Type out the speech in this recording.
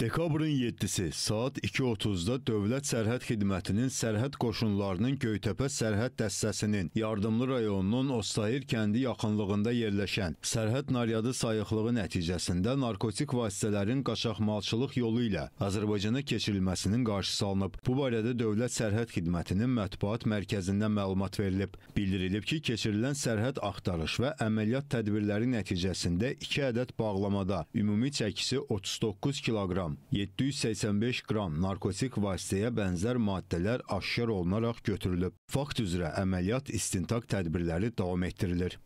Dekabrın 7-si saat 2.30-da Dövlət Sərhəd Xidmətinin sərhəd qoşunlarının Göytəpə sərhəd dəstəsinin Yardımlı rayonunun Ostayır kəndi yaxınlığında yerləşən sərhəd naryadı sayıqlığı nəticəsində narkotik vasitələrin qaçaqmalçılıq yolu ilə Azərbaycana keçirilməsinin qarşısı alınıb. Bu barədə Dövlət Sərhəd Xidmətinin mətbuat mərkəzindən məlumat verilib. Bildirilib ki, keçirilən sərhəd axtarış və əməliyyat tədbirləri nəticəsində 2 ədəd bağlamada ümumi çəkisi 39 kiloqram kiloqram, 785 qram narkotik vasitəyə bənzər maddələr aşkar olunaraq götürülüb. Fakt üzrə əməliyyat istintaq tədbirləri davam etdirilir.